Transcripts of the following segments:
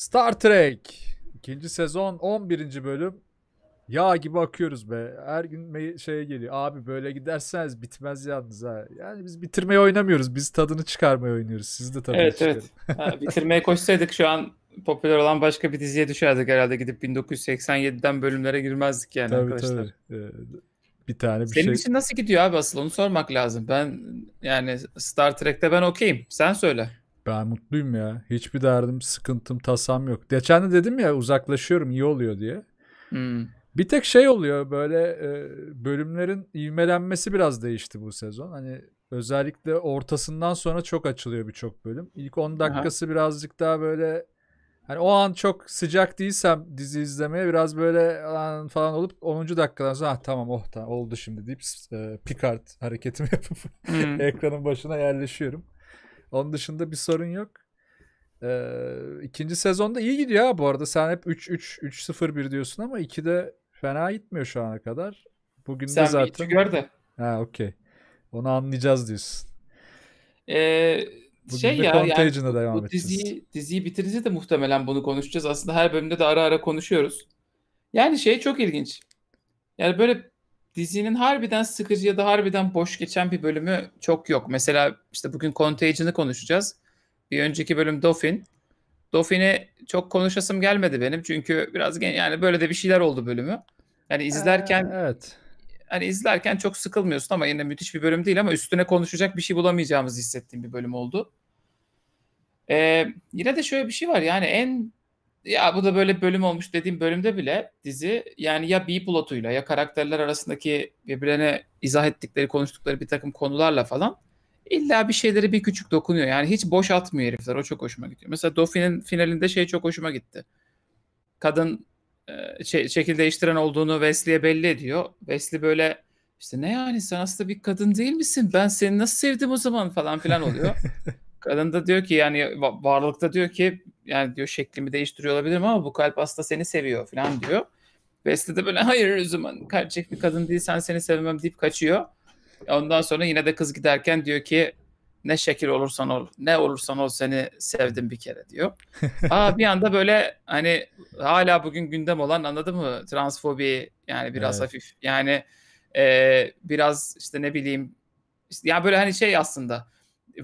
Star Trek ikinci sezon 11. bölüm. Yağ gibi akıyoruz be. Her gün şeye geliyor. Abi böyle giderseniz bitmez yalnız ha. Yani biz bitirmeyi oynamıyoruz. Biz tadını çıkarmayı oynuyoruz. Siz de tadını evet, çıkarın. Evet evet. bitirmeye koşsaydık şu an popüler olan başka bir diziye düşerdik herhalde. Gidip 1987'den bölümlere girmezdik yani tabii, arkadaşlar. Tabii. Ee, bir tane bir Senin şey. için nasıl gidiyor abi asıl onu sormak lazım. Ben yani Star Trek'te ben okeyim. Sen söyle. Ben mutluyum ya. Hiçbir derdim, sıkıntım, tasam yok. Geçen de dedim ya uzaklaşıyorum iyi oluyor diye. Hmm. Bir tek şey oluyor böyle e, bölümlerin ivmelenmesi biraz değişti bu sezon. Hani özellikle ortasından sonra çok açılıyor birçok bölüm. İlk 10 dakikası Aha. birazcık daha böyle hani o an çok sıcak değilsem dizi izlemeye biraz böyle falan olup 10. dakikadan sonra ah, tamam oh tamam oldu şimdi deyip e, Picard hareketimi yapıp hmm. ekranın başına yerleşiyorum. Onun dışında bir sorun yok. Ee, ikinci sezonda iyi gidiyor ha bu arada. Sen hep 3-3-3-0-1 diyorsun ama 2'de fena gitmiyor şu ana kadar. Bugün Sen de zaten. Sen gör de. Ha okey. Onu anlayacağız diyorsun. Ee, Bugün şey ya yani, devam bu, bu diziyi, diziyi bitirince de muhtemelen bunu konuşacağız. Aslında her bölümde de ara ara konuşuyoruz. Yani şey çok ilginç. Yani böyle dizinin harbiden sıkıcı ya da harbiden boş geçen bir bölümü çok yok. Mesela işte bugün Contagion'ı konuşacağız. Bir önceki bölüm Dauphin. Dauphin'i çok konuşasım gelmedi benim. Çünkü biraz yani böyle de bir şeyler oldu bölümü. Yani izlerken ee, evet. Hani izlerken çok sıkılmıyorsun ama yine müthiş bir bölüm değil ama üstüne konuşacak bir şey bulamayacağımızı hissettiğim bir bölüm oldu. Ee, yine de şöyle bir şey var yani en ya bu da böyle bölüm olmuş dediğim bölümde bile dizi yani ya B plotuyla ya karakterler arasındaki birbirine izah ettikleri konuştukları bir takım konularla falan illa bir şeyleri bir küçük dokunuyor. Yani hiç boş atmıyor herifler. O çok hoşuma gidiyor. Mesela Dofi'nin finalinde şey çok hoşuma gitti. Kadın şey, şekil değiştiren olduğunu Wesley'e belli ediyor. Wesley böyle işte ne yani sen aslında bir kadın değil misin? Ben seni nasıl sevdim o zaman falan filan oluyor. Kadın da diyor ki yani varlıkta diyor ki yani diyor şeklimi değiştiriyor olabilirim ama bu kalp aslında seni seviyor falan diyor. Beste de böyle hayır o zaman gerçek bir kadın değilsen seni sevmem deyip kaçıyor. Ondan sonra yine de kız giderken diyor ki ne şekil olursan ol, ne olursan ol seni sevdim bir kere diyor. Aa bir anda böyle hani hala bugün gündem olan anladın mı? Transfobi yani biraz evet. hafif yani e, biraz işte ne bileyim işte, ya yani böyle hani şey aslında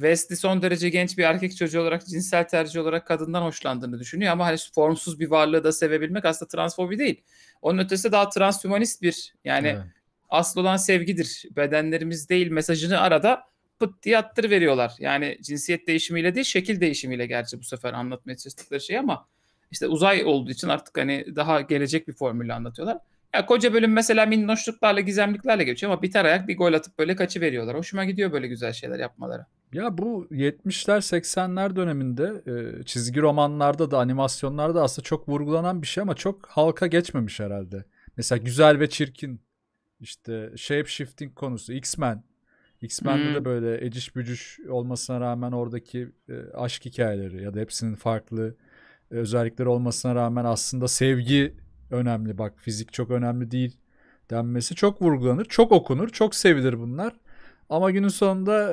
Wesley son derece genç bir erkek çocuğu olarak cinsel tercih olarak kadından hoşlandığını düşünüyor ama hani formsuz bir varlığı da sevebilmek aslında transfobi değil. Onun ötesi daha transhumanist bir yani evet. asıl olan sevgidir. Bedenlerimiz değil mesajını arada pıt diye attırıveriyorlar. Yani cinsiyet değişimiyle değil şekil değişimiyle gerçi bu sefer anlatmaya çalıştıkları şey ama işte uzay olduğu için artık hani daha gelecek bir formülle anlatıyorlar. Ya koca bölüm mesela minnoşluklarla, gizemliklerle geçiyor ama biter ayak bir gol atıp böyle kaçı veriyorlar. Hoşuma gidiyor böyle güzel şeyler yapmaları. Ya bu 70'ler 80'ler döneminde e, çizgi romanlarda da animasyonlarda aslında çok vurgulanan bir şey ama çok halka geçmemiş herhalde. Mesela güzel ve çirkin işte shape shifting konusu X-Men. X-Men'de hmm. de böyle eciş bücüş olmasına rağmen oradaki e, aşk hikayeleri ya da hepsinin farklı e, özellikleri olmasına rağmen aslında sevgi önemli. Bak fizik çok önemli değil denmesi çok vurgulanır, çok okunur, çok sevilir bunlar. Ama günün sonunda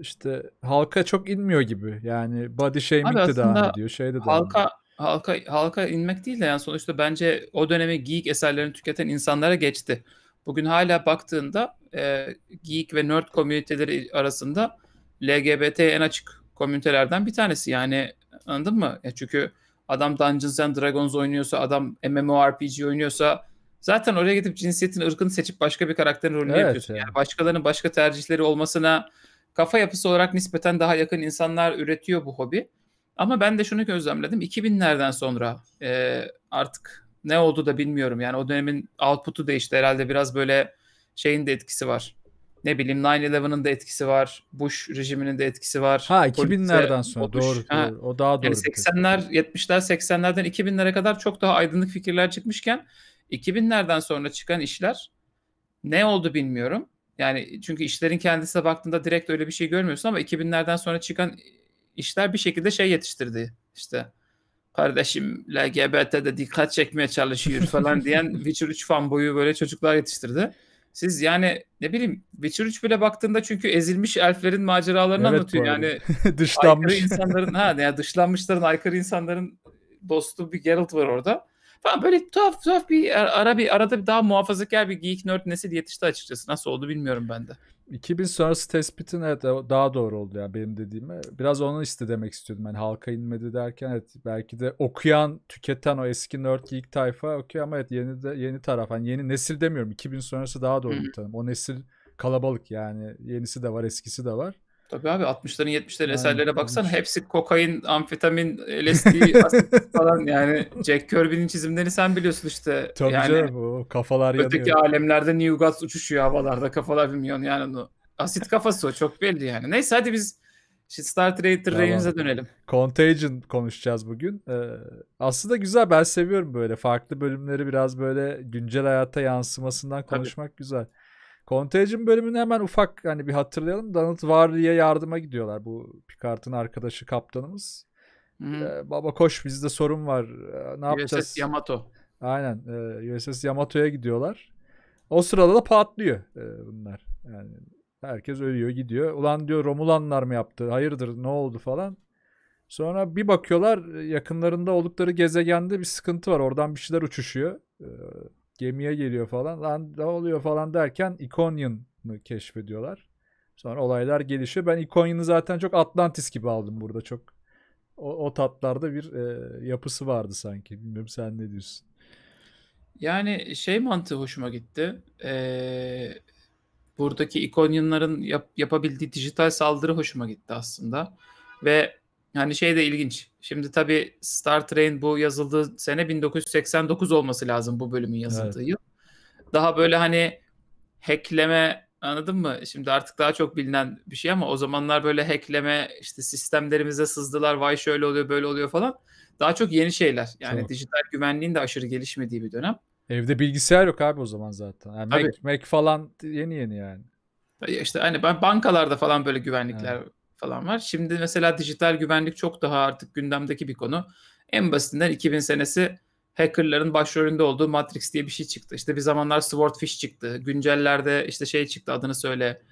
işte halka çok inmiyor gibi. Yani body shaming de devam ediyor. Şey de halka, halka, halka inmek değil de yani sonuçta bence o dönemi geek eserlerini tüketen insanlara geçti. Bugün hala baktığında e, geek ve nerd komüniteleri arasında LGBT en açık komünitelerden bir tanesi. Yani anladın mı? Ya çünkü adam Dungeons and Dragons oynuyorsa, adam MMORPG oynuyorsa Zaten oraya gidip cinsiyetin ırkını seçip başka bir karakterin rolünü evet, yapıyorsun. Yani. yani başkalarının başka tercihleri olmasına kafa yapısı olarak nispeten daha yakın insanlar üretiyor bu hobi. Ama ben de şunu gözlemledim. 2000'lerden sonra e, artık ne oldu da bilmiyorum. Yani o dönemin output'u değişti herhalde. Biraz böyle şeyin de etkisi var. Ne bileyim 9-11'ın da etkisi var. Bush rejiminin de etkisi var. Ha 2000'lerden sonra o doğru, ha. O daha doğru. Yani 80'ler, 70'ler, 80'lerden 2000'lere kadar çok daha aydınlık fikirler çıkmışken 2000'lerden sonra çıkan işler ne oldu bilmiyorum. Yani çünkü işlerin kendisine baktığında direkt öyle bir şey görmüyorsun ama 2000'lerden sonra çıkan işler bir şekilde şey yetiştirdi. İşte kardeşim LGBT'de dikkat çekmeye çalışıyor falan diyen Witcher 3 boyu böyle çocuklar yetiştirdi. Siz yani ne bileyim Witcher 3 bile baktığında çünkü ezilmiş elflerin maceralarını evet, anlatıyor. Yani dışlanmış insanların ha yani dışlanmışların aykırı insanların dostu bir Geralt var orada. Falan böyle tuhaf tuhaf bir ara bir arada bir daha muhafazakar bir geek nerd nesil yetişti açıkçası. Nasıl oldu bilmiyorum ben de. 2000 sonrası tespitin evet daha doğru oldu ya yani benim dediğime. Biraz onu işte demek istiyordum. Yani halka inmedi derken evet belki de okuyan, tüketen o eski nerd geek tayfa okuyor ama evet yeni de yeni taraf. Yani yeni nesil demiyorum. 2000 sonrası daha doğru bir tanım. O nesil kalabalık yani. Yenisi de var, eskisi de var. Tabii abi 60'ların 70'lerin eserlerine baksan hepsi kokain, amfetamin, LSD falan yani Jack Kirby'nin çizimlerini sen biliyorsun işte. Tabii yani, canım bu kafalar öteki yanıyor. Öteki alemlerde New Gods uçuşuyor havalarda kafalar bilmiyor yani onu. Asit kafası o çok belli yani. Neyse hadi biz Şimdi Star Trader tamam. dönelim. Contagion konuşacağız bugün. Ee, aslında güzel ben seviyorum böyle farklı bölümleri biraz böyle güncel hayata yansımasından konuşmak Tabii. güzel. Contagion bölümünü hemen ufak hani bir hatırlayalım. Donald Varley'e yardıma gidiyorlar. Bu Picard'ın arkadaşı kaptanımız. Ee, baba koş bizde sorun var. Ee, ne yapacağız? USS Yamato. Aynen. E, USS Yamato'ya gidiyorlar. O sırada da patlıyor e, bunlar. Yani herkes ölüyor gidiyor. Ulan diyor Romulanlar mı yaptı? Hayırdır ne oldu falan. Sonra bir bakıyorlar e, yakınlarında oldukları gezegende bir sıkıntı var. Oradan bir şeyler uçuşuyor. E, gemiye geliyor falan. Lan ne oluyor falan derken Iconion'u keşfediyorlar. Sonra olaylar gelişiyor. Ben Iconion'u zaten çok Atlantis gibi aldım burada çok. O, o tatlarda bir e, yapısı vardı sanki. Bilmiyorum sen ne diyorsun? Yani şey mantığı hoşuma gitti. Ee, buradaki Iconion'ların yap, yapabildiği dijital saldırı hoşuma gitti aslında. Ve yani şey de ilginç. Şimdi tabii Star Train bu yazıldığı sene 1989 olması lazım bu bölümün yazıldığı evet. yıl. Daha böyle hani hackleme anladın mı? Şimdi artık daha çok bilinen bir şey ama o zamanlar böyle hackleme işte sistemlerimize sızdılar. Vay şöyle oluyor böyle oluyor falan. Daha çok yeni şeyler. Yani tamam. dijital güvenliğin de aşırı gelişmediği bir dönem. Evde bilgisayar yok abi o zaman zaten. Yani Mac, Mac falan yeni yeni yani. İşte hani ben bankalarda falan böyle güvenlikler evet falan var. Şimdi mesela dijital güvenlik çok daha artık gündemdeki bir konu. En basitinden 2000 senesi hackerların başrolünde olduğu Matrix diye bir şey çıktı. İşte bir zamanlar Swordfish çıktı. Güncellerde işte şey çıktı adını söyle.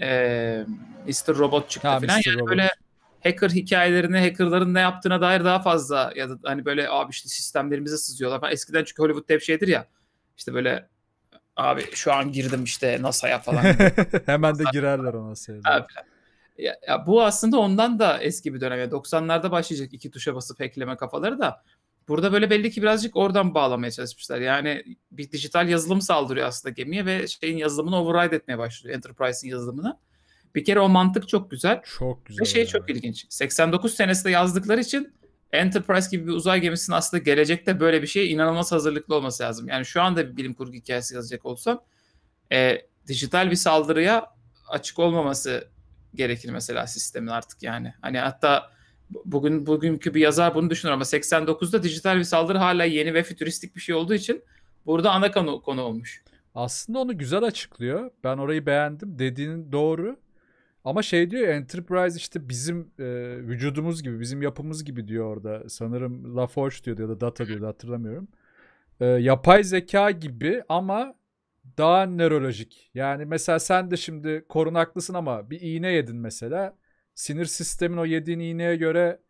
Ee, Mr. Robot çıktı ha, falan. Mr. Yani Robot. böyle hacker hikayelerini, hackerların ne yaptığına dair daha fazla ya da hani böyle abi işte sistemlerimize sızıyorlar falan. Eskiden çünkü Hollywood'da hep şeydir ya İşte böyle abi şu an girdim işte NASA'ya falan. Hemen de girerler o NASA'ya. Ya, ya bu aslında ondan da eski bir dönem. Yani 90'larda başlayacak iki tuşa basıp ekleme kafaları da. Burada böyle belli ki birazcık oradan bağlamaya çalışmışlar. Yani bir dijital yazılım saldırıyor aslında gemiye ve şeyin yazılımını override etmeye başlıyor. Enterprise'in yazılımını. Bir kere o mantık çok güzel. Çok güzel. Ve şey yani. çok ilginç. 89 senesinde yazdıkları için Enterprise gibi bir uzay gemisinin aslında gelecekte böyle bir şeye inanılmaz hazırlıklı olması lazım. Yani şu anda bir bilim kurgu hikayesi yazacak olsam e, dijital bir saldırıya açık olmaması gerekir mesela sistemin artık yani. Hani hatta bugün bugünkü bir yazar bunu düşünür ama 89'da dijital bir saldırı hala yeni ve fütüristik bir şey olduğu için burada ana konu, konu olmuş. Aslında onu güzel açıklıyor. Ben orayı beğendim. Dediğin doğru. Ama şey diyor Enterprise işte bizim e, vücudumuz gibi, bizim yapımız gibi diyor orada. Sanırım LaForge diyordu ya da Data diyordu hatırlamıyorum. E, yapay zeka gibi ama daha nörolojik. Yani mesela sen de şimdi korunaklısın ama bir iğne yedin mesela. Sinir sistemin o yediğin iğneye göre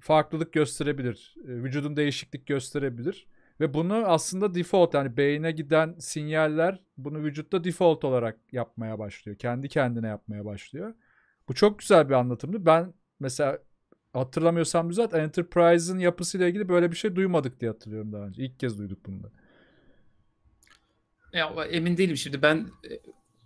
farklılık gösterebilir. E, vücudun değişiklik gösterebilir. Ve bunu aslında default yani beyne giden sinyaller bunu vücutta default olarak yapmaya başlıyor. Kendi kendine yapmaya başlıyor. Bu çok güzel bir anlatımdı. Ben mesela hatırlamıyorsam düzelt Enterprise'ın yapısıyla ilgili böyle bir şey duymadık diye hatırlıyorum daha önce. İlk kez duyduk bunu da ya emin değilim şimdi ben e,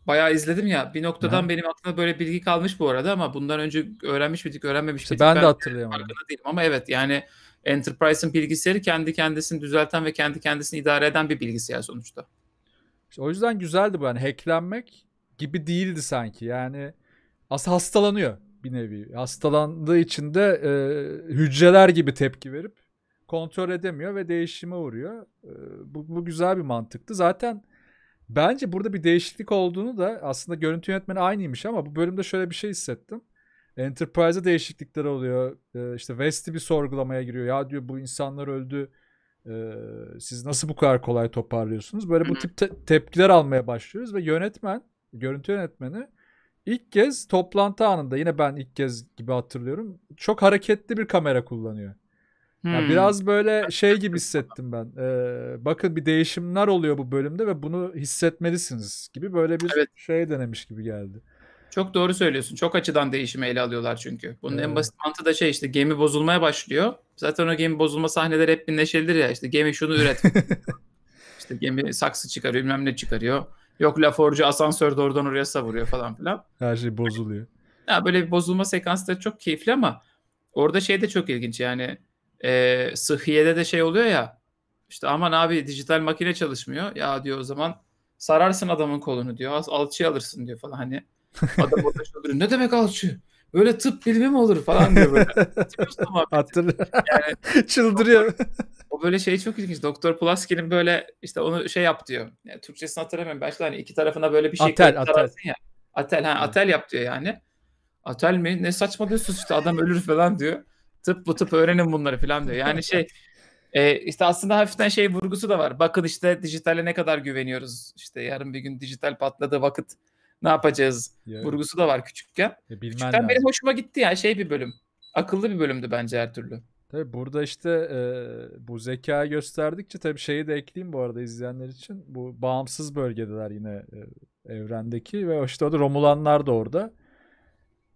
bayağı izledim ya. Bir noktadan Hı. benim aklımda böyle bilgi kalmış bu arada ama bundan önce öğrenmiş miydik, öğrenmemiş işte miydik? Ben, ben de hatırlayamadım. Farkında değilim ama evet yani Enterprise'ın bilgisayarı kendi kendisini düzelten ve kendi kendisini idare eden bir bilgisayar sonuçta. İşte o yüzden güzeldi bu yani hacklenmek gibi değildi sanki. Yani as hastalanıyor bir nevi. Hastalandığı için de e, hücreler gibi tepki verip kontrol edemiyor ve değişime uğruyor. E, bu, bu güzel bir mantıktı. Zaten Bence burada bir değişiklik olduğunu da aslında görüntü yönetmeni aynıymış ama bu bölümde şöyle bir şey hissettim. Enterprise'a e değişiklikler oluyor. Ee, işte West'i bir sorgulamaya giriyor. Ya diyor bu insanlar öldü. E, siz nasıl bu kadar kolay toparlıyorsunuz? Böyle bu tip te- tepkiler almaya başlıyoruz ve yönetmen, görüntü yönetmeni ilk kez toplantı anında yine ben ilk kez gibi hatırlıyorum. Çok hareketli bir kamera kullanıyor. Hmm. Yani biraz böyle şey gibi hissettim ben. Ee, bakın bir değişimler oluyor bu bölümde ve bunu hissetmelisiniz gibi böyle bir evet. şey denemiş gibi geldi. Çok doğru söylüyorsun. Çok açıdan değişimi ele alıyorlar çünkü. Bunun evet. en basit mantığı da şey işte gemi bozulmaya başlıyor. Zaten o gemi bozulma sahneleri hep bir neşelidir ya işte gemi şunu üret. İşte gemi saksı çıkarıyor bilmem ne çıkarıyor. Yok laforcu asansör oradan oraya savuruyor falan filan. Her şey bozuluyor. Ya böyle bir bozulma sekansı da çok keyifli ama orada şey de çok ilginç yani e, sıhhiyede de şey oluyor ya işte aman abi dijital makine çalışmıyor. Ya diyor o zaman sararsın adamın kolunu diyor. Alçı alırsın diyor falan hani. Adam orada şöyle ne demek alçı? Böyle tıp bilimi mi olur falan diyor böyle. Yani, Çıldırıyor. o böyle şey çok ilginç. Doktor Pulaski'nin böyle işte onu şey yap diyor. Yani, Türkçesini hatırlamıyorum. Belki hani iki tarafına böyle bir şey atel, atel. ya. Atel, ha, atel yap diyor yani. Atel mi? Ne saçma diyorsun işte adam ölür falan diyor tıp bu tıp öğrenin bunları falan diyor. Yani şey e, işte aslında hafiften şey vurgusu da var. Bakın işte dijitale ne kadar güveniyoruz. İşte yarın bir gün dijital patladığı vakit ne yapacağız yani. vurgusu da var küçükken. E, küçükken lazım. benim hoşuma gitti ya şey bir bölüm. Akıllı bir bölümdü bence her türlü. Tabii burada işte e, bu zeka gösterdikçe tabii şeyi de ekleyeyim bu arada izleyenler için. Bu bağımsız bölgedeler yine e, evrendeki ve işte orada Romulanlar da orada.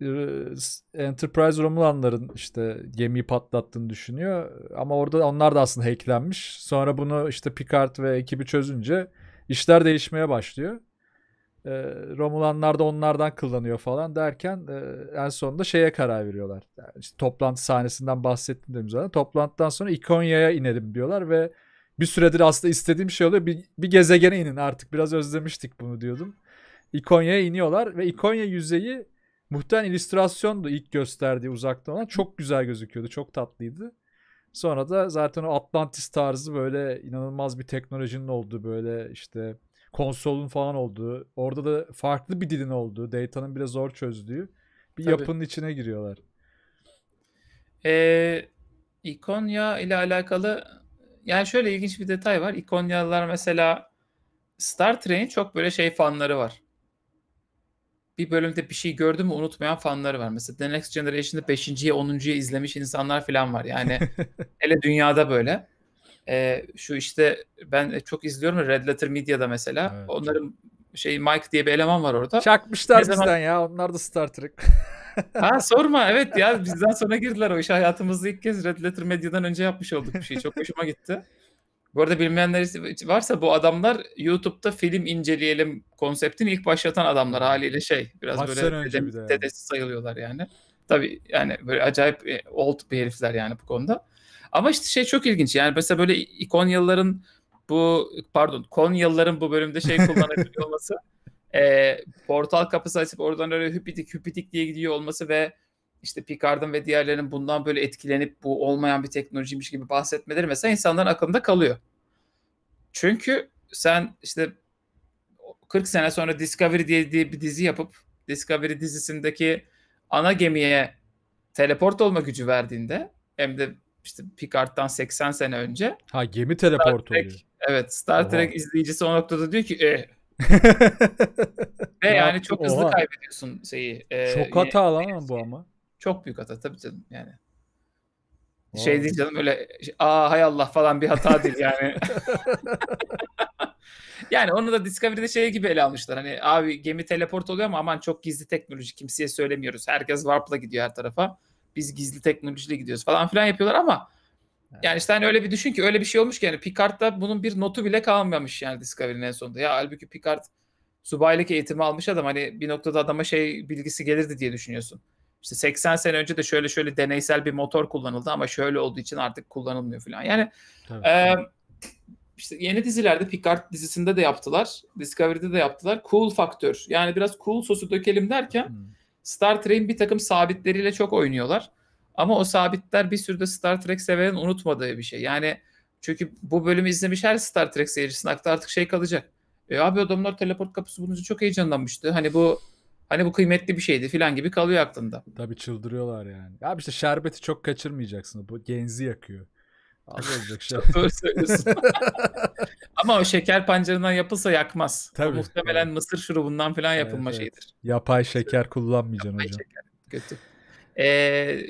E, Enterprise Romulanların işte gemiyi patlattığını düşünüyor. Ama orada onlar da aslında hacklenmiş. Sonra bunu işte Picard ve ekibi çözünce işler değişmeye başlıyor. E, Romulanlar da onlardan kullanıyor falan derken e, en sonunda şeye karar veriyorlar. Yani işte toplantı sahnesinden bahsettim dedim zaten. Toplantıdan sonra İkonya'ya inelim diyorlar ve bir süredir aslında istediğim şey oluyor. Bir, bir gezegene inin artık biraz özlemiştik bunu diyordum. İkonya'ya iniyorlar ve İkonya yüzeyi Muhtemelen illüstrasyon da ilk gösterdiği uzaktan olan. Çok güzel gözüküyordu. Çok tatlıydı. Sonra da zaten o Atlantis tarzı böyle inanılmaz bir teknolojinin olduğu böyle işte konsolun falan olduğu. Orada da farklı bir dilin olduğu. Data'nın bile zor çözdüğü bir Tabii. yapının içine giriyorlar. Ee, İkonya ile alakalı yani şöyle ilginç bir detay var. İkonyalılar mesela Star Trek'in çok böyle şey fanları var bir bölümde bir şey gördü mü unutmayan fanları var. Mesela The Next Generation'ı 5.ye 10.ya izlemiş insanlar falan var. Yani hele dünyada böyle. Ee, şu işte ben çok izliyorum Red Letter Media'da mesela. Evet. Onların şey Mike diye bir eleman var orada. Çakmışlar ne bizden ya. Onlar da Star Trek. ha sorma evet ya bizden sonra girdiler o iş. Hayatımızda ilk kez Red Letter Medya'dan önce yapmış olduk bir şey. Çok hoşuma gitti. Bu arada bilmeyenler varsa bu adamlar YouTube'da film inceleyelim konseptini ilk başlatan adamlar haliyle şey biraz Kaç böyle dede, yani. dedesi sayılıyorlar yani. Tabii yani böyle acayip e, old bir herifler yani bu konuda. Ama işte şey çok ilginç yani mesela böyle İkonyalıların bu pardon Konyalıların bu bölümde şey kullanabiliyor olması e, portal kapısı açıp oradan öyle hüpitik hüpitik diye gidiyor olması ve işte Picard'ın ve diğerlerinin bundan böyle etkilenip bu olmayan bir teknolojiymiş gibi bahsetmeleri mesela insanların aklında kalıyor. Çünkü sen işte 40 sene sonra Discovery diye, diye bir dizi yapıp Discovery dizisindeki ana gemiye teleport olma gücü verdiğinde hem de işte Picard'dan 80 sene önce. Ha gemi teleport oluyor. Evet Star Oha. Trek izleyicisi o noktada diyor ki e. Ve yani çok hızlı Oha. kaybediyorsun şeyi. E, çok hata lan bu ama. Çok büyük hata tabii canım yani. Wow. Şey değil canım öyle şey, aa hay Allah falan bir hata değil yani. yani onu da Discovery'de şey gibi ele almışlar. Hani abi gemi teleport oluyor ama aman çok gizli teknoloji kimseye söylemiyoruz. Herkes warp'la gidiyor her tarafa. Biz gizli teknolojiyle gidiyoruz falan filan yapıyorlar ama yani işte hani öyle bir düşün ki öyle bir şey olmuş ki yani Picard'da bunun bir notu bile kalmamış yani Discovery'nin en sonunda. Ya halbuki Picard subaylık eğitimi almış adam hani bir noktada adama şey bilgisi gelirdi diye düşünüyorsun. İşte 80 sene önce de şöyle şöyle deneysel bir motor kullanıldı ama şöyle olduğu için artık kullanılmıyor falan. Yani Tabii. e, işte yeni dizilerde Picard dizisinde de yaptılar. Discovery'de de yaptılar. Cool faktör. Yani biraz cool sosu dökelim derken hmm. Star Trek'in bir takım sabitleriyle çok oynuyorlar. Ama o sabitler bir sürü de Star Trek severin unutmadığı bir şey. Yani çünkü bu bölümü izlemiş her Star Trek seyircisinin aklı artık şey kalacak. E abi adamlar teleport kapısı bulunca çok heyecanlanmıştı. Hani bu Hani bu kıymetli bir şeydi filan gibi kalıyor aklında. Tabii çıldırıyorlar yani. Abi işte şerbeti çok kaçırmayacaksın. Bu genzi yakıyor. Az olacak şey Ama o şeker pancarından yapılsa yakmaz. Tabii. O muhtemelen tabii. mısır şurubundan falan yapılma evet, şeydir. Yapay şeker kullanmayacaksın Yapay hocam. Şeker. Kötü. Ee,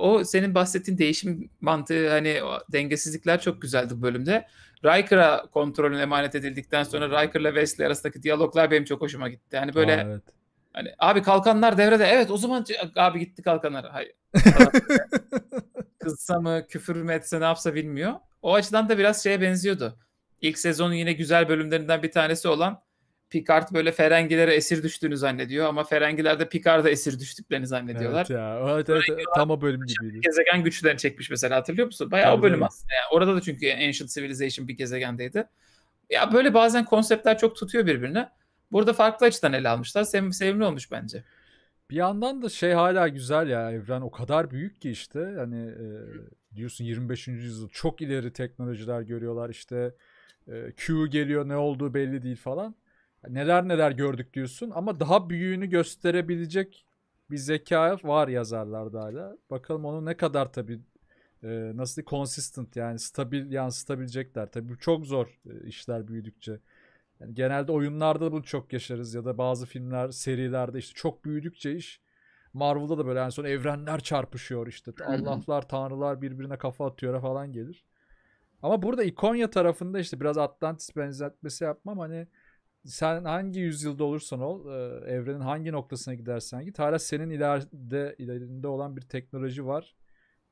o senin bahsettiğin değişim mantığı hani dengesizlikler çok güzeldi bu bölümde. Riker'a kontrolün emanet edildikten sonra Riker'la Wesley arasındaki diyaloglar benim çok hoşuma gitti. Yani böyle Aa, evet. hani abi kalkanlar devrede. Evet o zaman abi gitti kalkanlar. Hayır. Kızsa mı küfür mü etse ne yapsa bilmiyor. O açıdan da biraz şeye benziyordu. İlk sezonun yine güzel bölümlerinden bir tanesi olan Picard böyle Ferengilere esir düştüğünü zannediyor ama Ferengiler de Picard'a esir düştüklerini zannediyorlar. Evet ya. Evet, evet, tam o bölüm gibiydi. Gezegen güçlerini çekmiş mesela hatırlıyor musun? Bayağı Tabii o bölüm evet. aslında. Yani. Orada da çünkü Ancient Civilization bir gezegendeydi. Ya böyle bazen konseptler çok tutuyor birbirine. Burada farklı açıdan ele almışlar. Sev sevimli olmuş bence. Bir yandan da şey hala güzel ya evren o kadar büyük ki işte hani e, diyorsun 25. yüzyıl çok ileri teknolojiler görüyorlar işte e, Q geliyor ne olduğu belli değil falan neler neler gördük diyorsun ama daha büyüğünü gösterebilecek bir zeka var yazarlarda hala. Bakalım onu ne kadar tabi e, nasıl consistent yani stabil yansıtabilecekler. Tabi çok zor e, işler büyüdükçe. Yani genelde oyunlarda bunu çok yaşarız ya da bazı filmler, serilerde işte çok büyüdükçe iş Marvel'da da böyle en son evrenler çarpışıyor işte. Allah'lar, tanrılar birbirine kafa atıyor falan gelir. Ama burada İkonya tarafında işte biraz Atlantis benzetmesi yapmam hani sen hangi yüzyılda olursan ol, e, evrenin hangi noktasına gidersen git hala senin ileride ilerinde olan bir teknoloji var.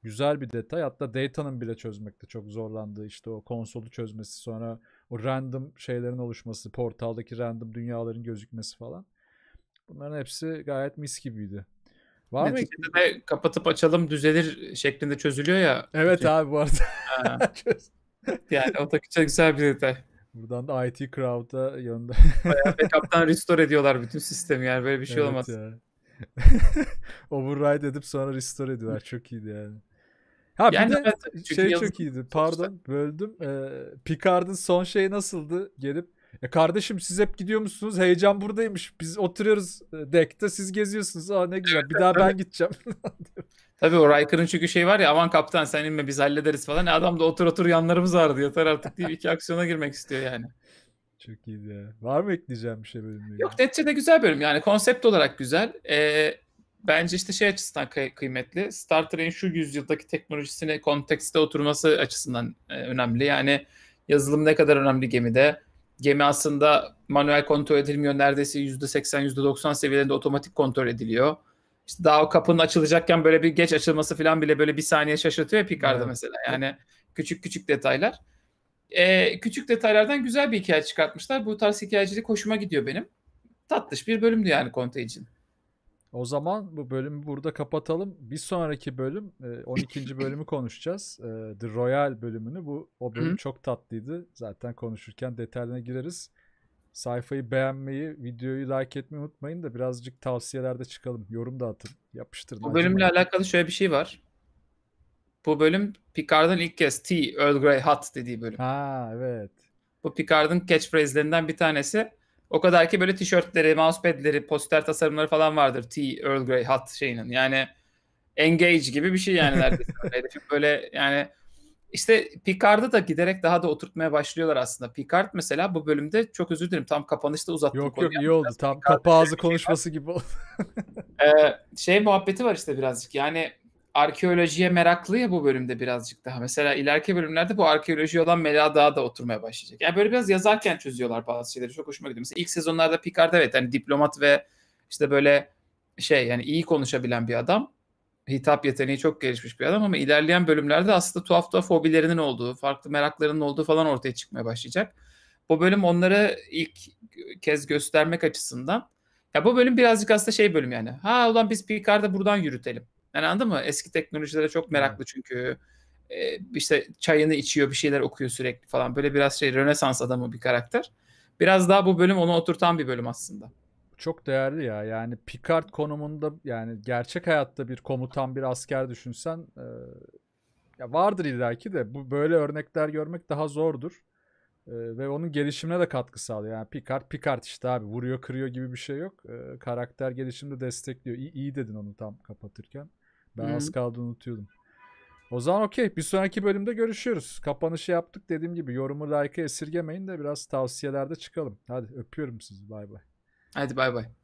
Güzel bir detay. Hatta Data'nın bile çözmekte çok zorlandığı işte o konsolu çözmesi sonra o random şeylerin oluşması, portaldaki random dünyaların gözükmesi falan. Bunların hepsi gayet mis gibiydi. Var mı? De kapatıp açalım düzelir şeklinde çözülüyor ya. Evet şey. abi bu arada. yani o da güzel, güzel bir detay. Buradan da IT Crowd'a yanında. Bayağı backup'tan restore ediyorlar bütün sistemi yani böyle bir şey evet olamaz. Ya. Override edip sonra restore ediyorlar. Çok iyiydi yani. Ha yani de evet, şey çok iyiydi. Pardon böldüm. Ee, Picard'ın son şeyi nasıldı? Gelip e kardeşim siz hep gidiyor musunuz? Heyecan buradaymış. Biz oturuyoruz e, deck'te siz geziyorsunuz. Aa ne güzel. Bir daha ben gideceğim. Tabii o Riker'ın çünkü şey var ya aman kaptan sen inme biz hallederiz falan. E adam da otur otur yanlarımız ağrıdı yatar artık diye iki aksiyona girmek istiyor yani. Çok iyi ya. Var mı ekleyeceğim bir şey bölümde? Yok Detçe de güzel bölüm yani konsept olarak güzel. Ee, bence işte şey açısından kı- kıymetli. Star Trek'in şu yüzyıldaki teknolojisini kontekste oturması açısından e, önemli. Yani yazılım ne kadar önemli gemide gemi aslında manuel kontrol edilmiyor. Neredeyse %80, %90 seviyelerinde otomatik kontrol ediliyor. İşte daha kapının açılacakken böyle bir geç açılması falan bile böyle bir saniye şaşırtıyor ya Picard'da evet. mesela. Yani küçük küçük detaylar. Ee, küçük detaylardan güzel bir hikaye çıkartmışlar. Bu tarz hikayecilik hoşuma gidiyor benim. Tatlış bir bölümdü yani Contagion. O zaman bu bölümü burada kapatalım. Bir sonraki bölüm 12. E, bölümü konuşacağız. E, The Royal bölümünü. Bu o bölüm çok tatlıydı. Zaten konuşurken detaylarına gireriz. Sayfayı beğenmeyi, videoyu like etmeyi unutmayın da birazcık tavsiyelerde çıkalım. Yorum da atın. Yapıştırın. Bu bölümle acaba. alakalı şöyle bir şey var. Bu bölüm Picard'ın ilk kez T Earl Grey Hot dediği bölüm. Ha evet. Bu Picard'ın catchphrase'lerinden bir tanesi o kadar ki böyle tişörtleri, mousepad'leri, poster tasarımları falan vardır. T. Earl Grey hat şeyinin. Yani Engage gibi bir şey yani neredeyse. böyle yani işte Picard'ı da giderek daha da oturtmaya başlıyorlar aslında. Picard mesela bu bölümde çok özür dilerim tam kapanışta uzattım. Yok yok iyi oldu tam kapı ağzı şey konuşması gibi oldu. ee, şey muhabbeti var işte birazcık yani arkeolojiye meraklı ya bu bölümde birazcık daha. Mesela ileriki bölümlerde bu arkeoloji olan Mela daha da oturmaya başlayacak. Yani böyle biraz yazarken çözüyorlar bazı şeyleri. Çok hoşuma gidiyor. Mesela ilk sezonlarda Picard evet yani diplomat ve işte böyle şey yani iyi konuşabilen bir adam. Hitap yeteneği çok gelişmiş bir adam ama ilerleyen bölümlerde aslında tuhaf tuhaf hobilerinin olduğu, farklı meraklarının olduğu falan ortaya çıkmaya başlayacak. Bu bölüm onları ilk kez göstermek açısından ya bu bölüm birazcık aslında şey bölüm yani. Ha ulan biz Picard'ı buradan yürütelim yani anladın mı? Eski teknolojilere çok meraklı çünkü. E, işte çayını içiyor, bir şeyler okuyor sürekli falan. Böyle biraz şey Rönesans adamı bir karakter. Biraz daha bu bölüm onu oturtan bir bölüm aslında. Çok değerli ya. Yani Picard konumunda yani gerçek hayatta bir komutan, bir asker düşünsen e, ya vardır illaki de bu böyle örnekler görmek daha zordur e, ve onun gelişimine de katkı sağlıyor. Yani Picard, Picard işte abi vuruyor kırıyor gibi bir şey yok. E, karakter gelişimde destekliyor. İyi, iyi dedin onu tam kapatırken. Ben Hı-hı. az kaldı unutuyordum. O zaman okey. Bir sonraki bölümde görüşüyoruz. Kapanışı yaptık. Dediğim gibi yorumu like'ı esirgemeyin de biraz tavsiyelerde çıkalım. Hadi öpüyorum sizi. Bay bay. Hadi bay bay.